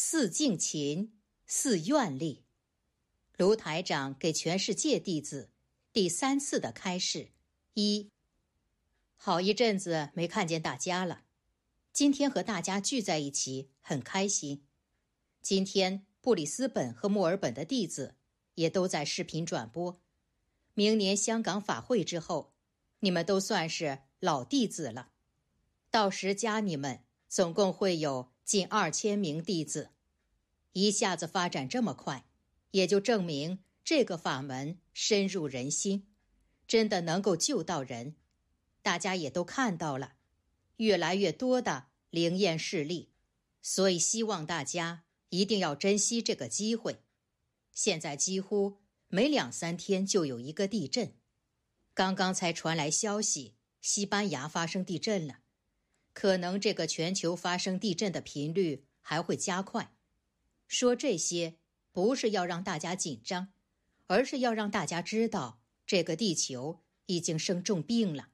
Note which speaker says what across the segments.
Speaker 1: 似敬勤，似愿力。卢台长给全世界弟子第三次的开示：一，好一阵子没看见大家了，今天和大家聚在一起很开心。今天布里斯本和墨尔本的弟子也都在视频转播。明年香港法会之后，你们都算是老弟子了，到时加你们，总共会有。近二千名弟子，一下子发展这么快，也就证明这个法门深入人心，真的能够救到人。大家也都看到了，越来越多的灵验事例，所以希望大家一定要珍惜这个机会。现在几乎每两三天就有一个地震，刚刚才传来消息，西班牙发生地震了。可能这个全球发生地震的频率还会加快。说这些不是要让大家紧张，而是要让大家知道这个地球已经生重病了。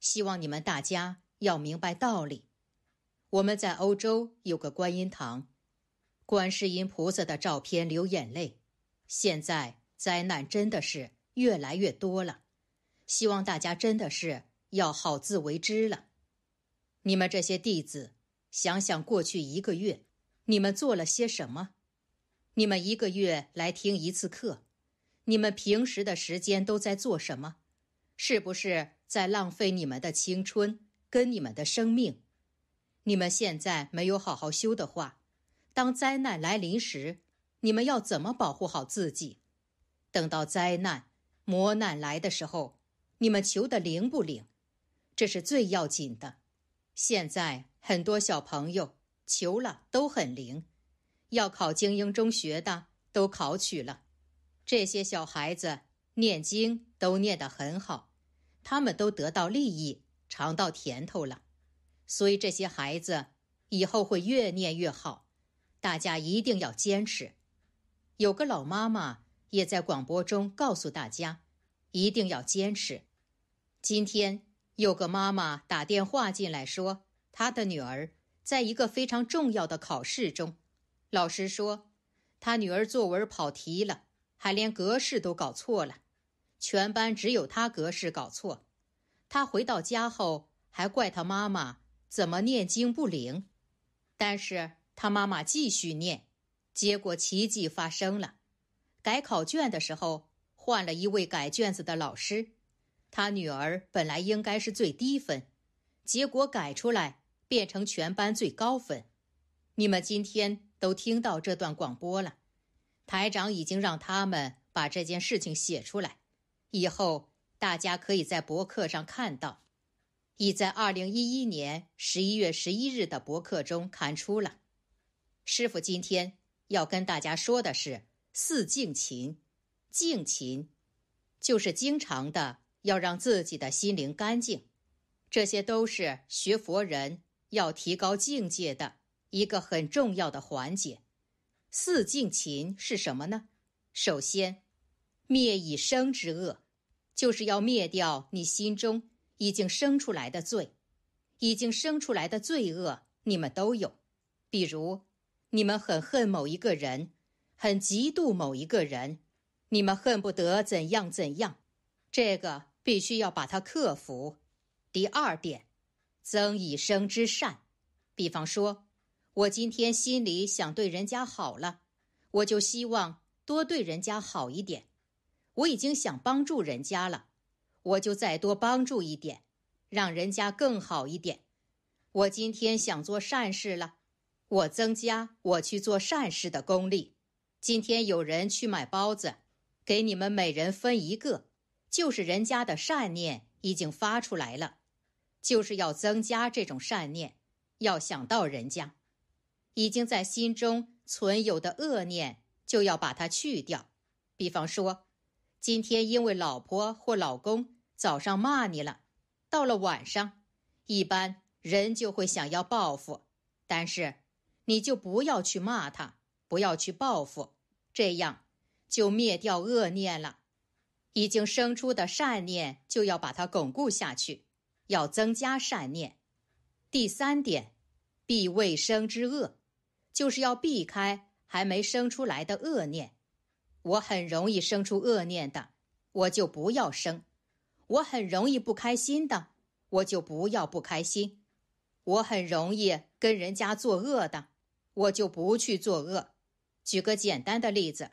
Speaker 1: 希望你们大家要明白道理。我们在欧洲有个观音堂，观世音菩萨的照片流眼泪。现在灾难真的是越来越多了，希望大家真的是要好自为之了。你们这些弟子，想想过去一个月，你们做了些什么？你们一个月来听一次课，你们平时的时间都在做什么？是不是在浪费你们的青春跟你们的生命？你们现在没有好好修的话，当灾难来临时，你们要怎么保护好自己？等到灾难磨难来的时候，你们求的灵不灵？这是最要紧的。现在很多小朋友求了都很灵，要考精英中学的都考取了。这些小孩子念经都念得很好，他们都得到利益，尝到甜头了。所以这些孩子以后会越念越好，大家一定要坚持。有个老妈妈也在广播中告诉大家，一定要坚持。今天。有个妈妈打电话进来，说她的女儿在一个非常重要的考试中，老师说她女儿作文跑题了，还连格式都搞错了，全班只有她格式搞错。她回到家后还怪她妈妈怎么念经不灵，但是她妈妈继续念，结果奇迹发生了，改考卷的时候换了一位改卷子的老师。他女儿本来应该是最低分，结果改出来变成全班最高分。你们今天都听到这段广播了，台长已经让他们把这件事情写出来，以后大家可以在博客上看到。已在二零一一年十一月十一日的博客中刊出了。师傅今天要跟大家说的是四静琴，静琴，就是经常的。要让自己的心灵干净，这些都是学佛人要提高境界的一个很重要的环节。四净勤是什么呢？首先，灭已生之恶，就是要灭掉你心中已经生出来的罪，已经生出来的罪恶，你们都有。比如，你们很恨某一个人，很嫉妒某一个人，你们恨不得怎样怎样，这个。必须要把它克服。第二点，增以生之善。比方说，我今天心里想对人家好了，我就希望多对人家好一点。我已经想帮助人家了，我就再多帮助一点，让人家更好一点。我今天想做善事了，我增加我去做善事的功力。今天有人去买包子，给你们每人分一个。就是人家的善念已经发出来了，就是要增加这种善念。要想到人家已经在心中存有的恶念，就要把它去掉。比方说，今天因为老婆或老公早上骂你了，到了晚上，一般人就会想要报复，但是你就不要去骂他，不要去报复，这样就灭掉恶念了。已经生出的善念，就要把它巩固下去，要增加善念。第三点，避未生之恶，就是要避开还没生出来的恶念。我很容易生出恶念的，我就不要生；我很容易不开心的，我就不要不开心；我很容易跟人家作恶的，我就不去作恶。举个简单的例子，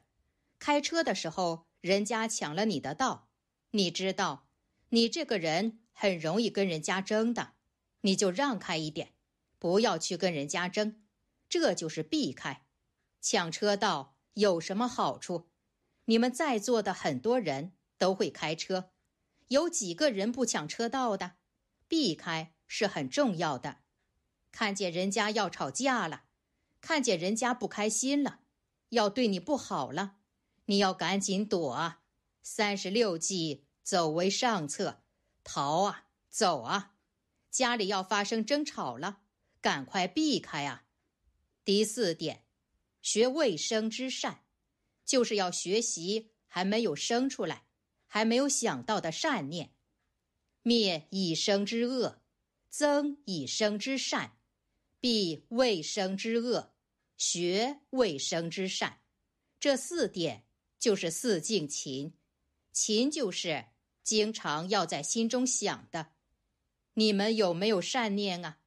Speaker 1: 开车的时候。人家抢了你的道，你知道，你这个人很容易跟人家争的，你就让开一点，不要去跟人家争，这就是避开。抢车道有什么好处？你们在座的很多人都会开车，有几个人不抢车道的？避开是很重要的。看见人家要吵架了，看见人家不开心了，要对你不好了。你要赶紧躲啊！三十六计，走为上策，逃啊，走啊！家里要发生争吵了，赶快避开啊！第四点，学未生之善，就是要学习还没有生出来、还没有想到的善念，灭已生之恶，增已生之善，避未生之恶，学未生之善。这四点。就是四境勤，勤就是经常要在心中想的。你们有没有善念啊？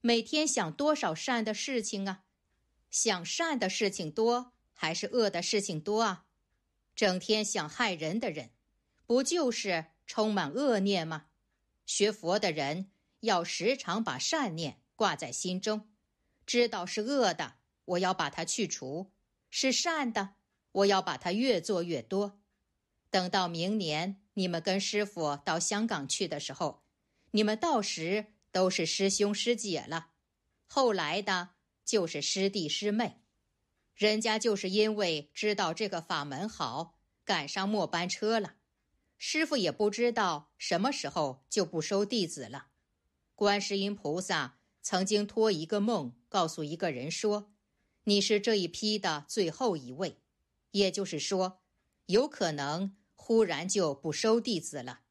Speaker 1: 每天想多少善的事情啊？想善的事情多还是恶的事情多啊？整天想害人的人，不就是充满恶念吗？学佛的人要时常把善念挂在心中，知道是恶的，我要把它去除；是善的。我要把它越做越多，等到明年你们跟师傅到香港去的时候，你们到时都是师兄师姐了，后来的就是师弟师妹。人家就是因为知道这个法门好，赶上末班车了。师傅也不知道什么时候就不收弟子了。观世音菩萨曾经托一个梦告诉一个人说：“你是这一批的最后一位。”也就是说，有可能忽然就不收弟子了，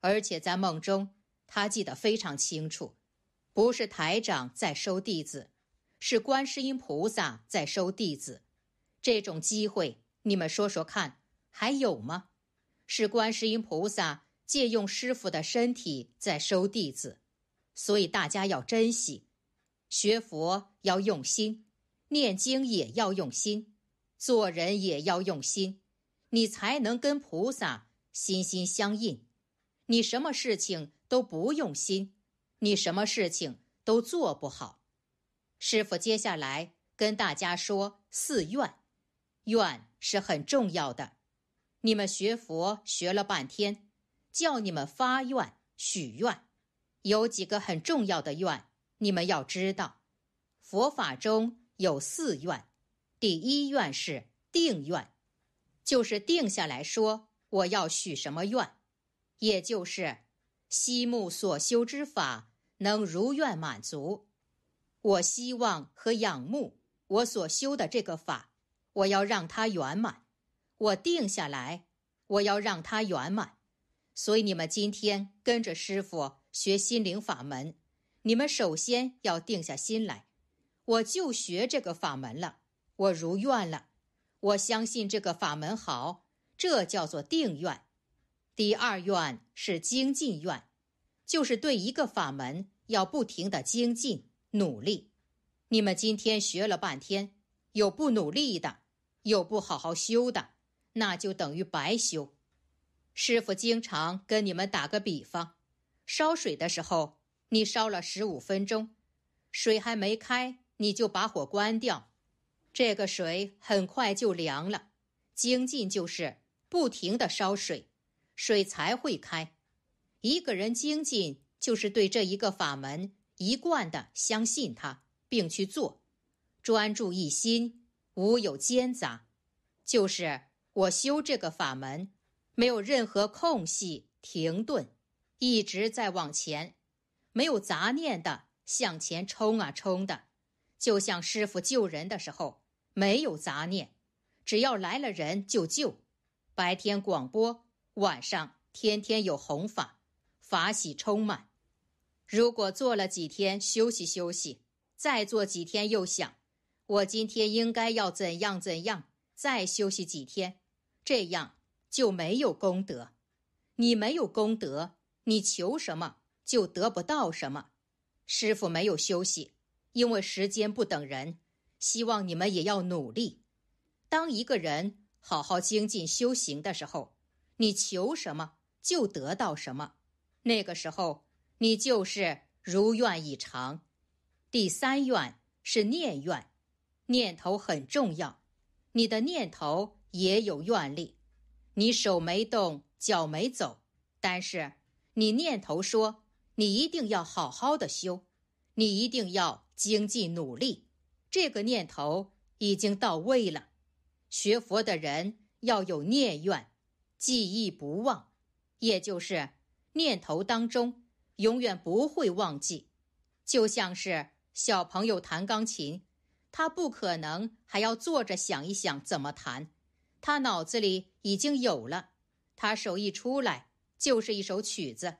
Speaker 1: 而且在梦中他记得非常清楚，不是台长在收弟子，是观世音菩萨在收弟子。这种机会你们说说看，还有吗？是观世音菩萨借用师傅的身体在收弟子，所以大家要珍惜，学佛要用心，念经也要用心。做人也要用心，你才能跟菩萨心心相印。你什么事情都不用心，你什么事情都做不好。师傅接下来跟大家说四愿，愿是很重要的。你们学佛学了半天，叫你们发愿许愿，有几个很重要的愿，你们要知道。佛法中有四愿。第一愿是定愿，就是定下来说我要许什么愿，也就是息木所修之法能如愿满足。我希望和仰慕我所修的这个法，我要让它圆满。我定下来，我要让它圆满。所以你们今天跟着师傅学心灵法门，你们首先要定下心来，我就学这个法门了。我如愿了，我相信这个法门好，这叫做定愿。第二愿是精进愿，就是对一个法门要不停的精进努力。你们今天学了半天，有不努力的，有不好好修的，那就等于白修。师傅经常跟你们打个比方：烧水的时候，你烧了十五分钟，水还没开，你就把火关掉。这个水很快就凉了，精进就是不停的烧水，水才会开。一个人精进就是对这一个法门一贯的相信它，并去做，专注一心，无有间杂，就是我修这个法门，没有任何空隙停顿，一直在往前，没有杂念的向前冲啊冲的，就像师傅救人的时候。没有杂念，只要来了人就救。白天广播，晚上天天有弘法，法喜充满。如果做了几天休息休息，再做几天又想，我今天应该要怎样怎样？再休息几天，这样就没有功德。你没有功德，你求什么就得不到什么。师傅没有休息，因为时间不等人。希望你们也要努力。当一个人好好精进修行的时候，你求什么就得到什么。那个时候，你就是如愿以偿。第三愿是念愿，念头很重要。你的念头也有愿力。你手没动，脚没走，但是你念头说：“你一定要好好的修，你一定要精进努力。”这个念头已经到位了，学佛的人要有念愿，记忆不忘，也就是念头当中永远不会忘记。就像是小朋友弹钢琴，他不可能还要坐着想一想怎么弹，他脑子里已经有了，他手一出来就是一首曲子。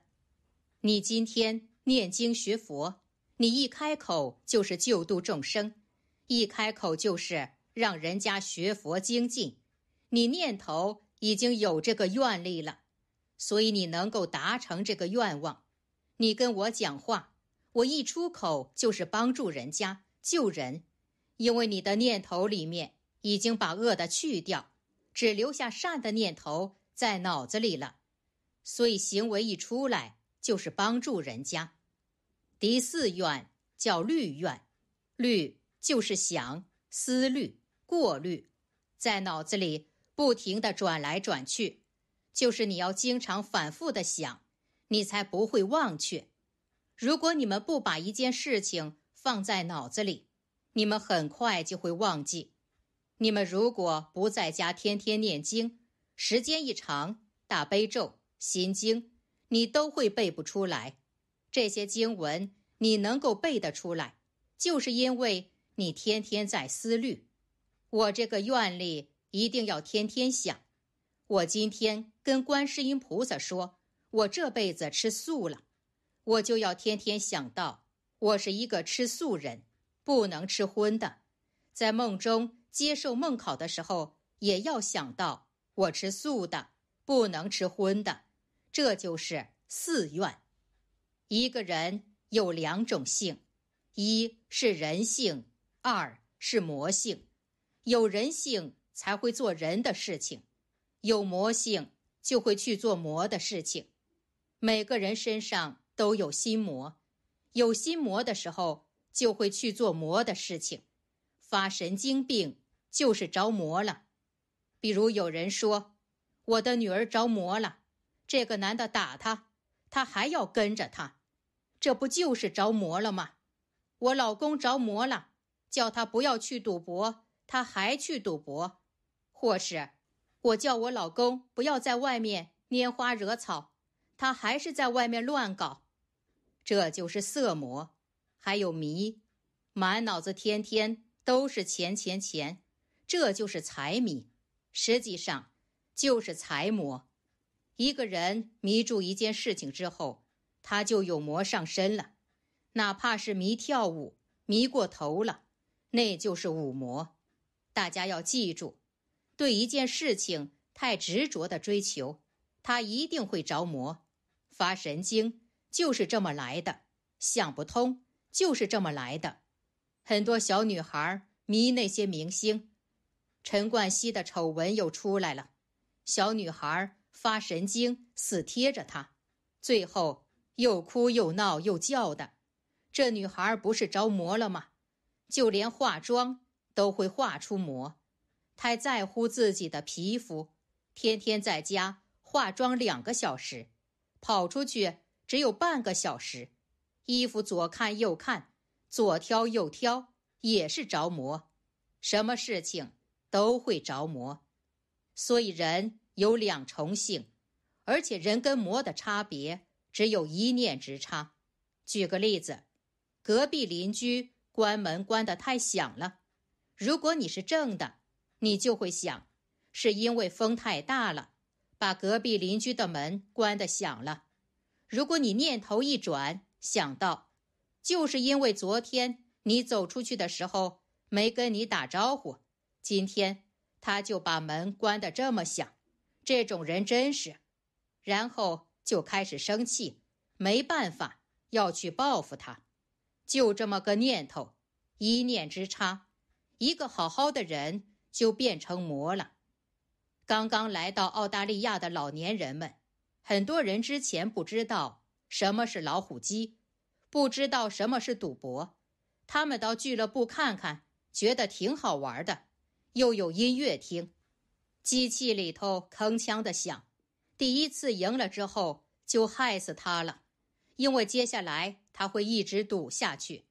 Speaker 1: 你今天念经学佛，你一开口就是救度众生。一开口就是让人家学佛精进，你念头已经有这个愿力了，所以你能够达成这个愿望。你跟我讲话，我一出口就是帮助人家救人，因为你的念头里面已经把恶的去掉，只留下善的念头在脑子里了，所以行为一出来就是帮助人家。第四愿叫律愿，律。就是想、思虑、过滤，在脑子里不停的转来转去，就是你要经常反复的想，你才不会忘却。如果你们不把一件事情放在脑子里，你们很快就会忘记。你们如果不在家天天念经，时间一长，大悲咒、心经，你都会背不出来。这些经文你能够背得出来，就是因为。你天天在思虑，我这个愿力一定要天天想。我今天跟观世音菩萨说，我这辈子吃素了，我就要天天想到我是一个吃素人，不能吃荤的。在梦中接受梦考的时候，也要想到我吃素的，不能吃荤的。这就是寺院。一个人有两种性，一是人性。二是魔性，有人性才会做人的事情，有魔性就会去做魔的事情。每个人身上都有心魔，有心魔的时候就会去做魔的事情。发神经病就是着魔了。比如有人说：“我的女儿着魔了，这个男的打她，她还要跟着他，这不就是着魔了吗？”我老公着魔了。叫他不要去赌博，他还去赌博；或是我叫我老公不要在外面拈花惹草，他还是在外面乱搞。这就是色魔，还有迷，满脑子天天都是钱钱钱，这就是财迷，实际上就是财魔。一个人迷住一件事情之后，他就有魔上身了，哪怕是迷跳舞，迷过头了。那就是五魔，大家要记住，对一件事情太执着的追求，他一定会着魔，发神经就是这么来的，想不通就是这么来的。很多小女孩迷那些明星，陈冠希的丑闻又出来了，小女孩发神经死贴着他，最后又哭又闹又叫的，这女孩不是着魔了吗？就连化妆都会化出魔，太在乎自己的皮肤，天天在家化妆两个小时，跑出去只有半个小时，衣服左看右看，左挑右挑也是着魔，什么事情都会着魔，所以人有两重性，而且人跟魔的差别只有一念之差。举个例子，隔壁邻居。关门关得太响了。如果你是正的，你就会想，是因为风太大了，把隔壁邻居的门关得响了。如果你念头一转，想到就是因为昨天你走出去的时候没跟你打招呼，今天他就把门关得这么响，这种人真是，然后就开始生气，没办法，要去报复他。就这么个念头，一念之差，一个好好的人就变成魔了。刚刚来到澳大利亚的老年人们，很多人之前不知道什么是老虎机，不知道什么是赌博，他们到俱乐部看看，觉得挺好玩的，又有音乐听，机器里头铿锵的响。第一次赢了之后，就害死他了，因为接下来。他会一直赌下去。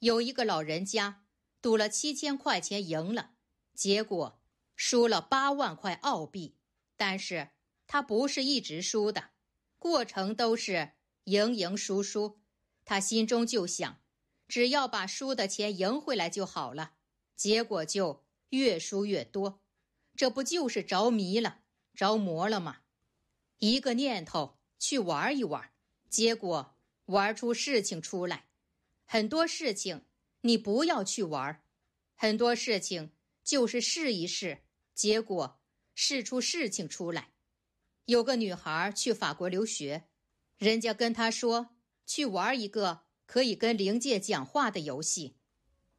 Speaker 1: 有一个老人家赌了七千块钱，赢了，结果输了八万块澳币。但是他不是一直输的，过程都是赢赢输输。他心中就想，只要把输的钱赢回来就好了。结果就越输越多，这不就是着迷了、着魔了吗？一个念头去玩一玩，结果……玩出事情出来，很多事情你不要去玩很多事情就是试一试，结果试出事情出来。有个女孩去法国留学，人家跟她说去玩一个可以跟灵界讲话的游戏，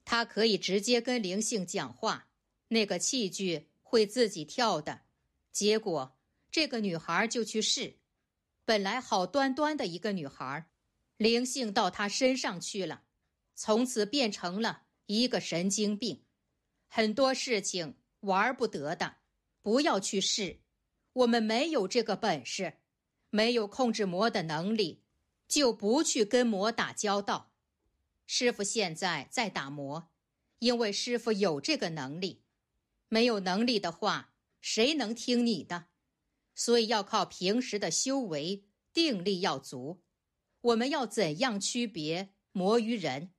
Speaker 1: 她可以直接跟灵性讲话，那个器具会自己跳的。结果这个女孩就去试，本来好端端的一个女孩。灵性到他身上去了，从此变成了一个神经病。很多事情玩不得的，不要去试。我们没有这个本事，没有控制魔的能力，就不去跟魔打交道。师傅现在在打魔，因为师傅有这个能力。没有能力的话，谁能听你的？所以要靠平时的修为，定力要足。我们要怎样区别魔与人？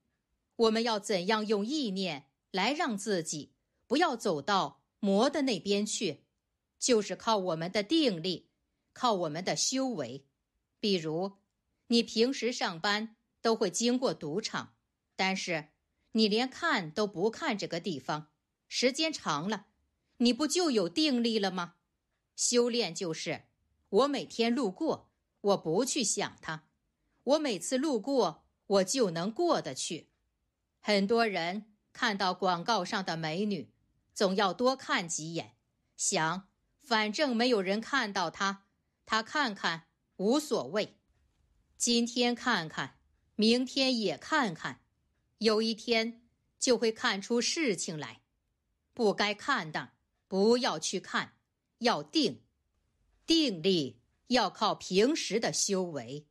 Speaker 1: 我们要怎样用意念来让自己不要走到魔的那边去？就是靠我们的定力，靠我们的修为。比如，你平时上班都会经过赌场，但是你连看都不看这个地方，时间长了，你不就有定力了吗？修炼就是，我每天路过，我不去想它。我每次路过，我就能过得去。很多人看到广告上的美女，总要多看几眼，想反正没有人看到她，她看看无所谓。今天看看，明天也看看，有一天就会看出事情来。不该看的，不要去看，要定。定力要靠平时的修为。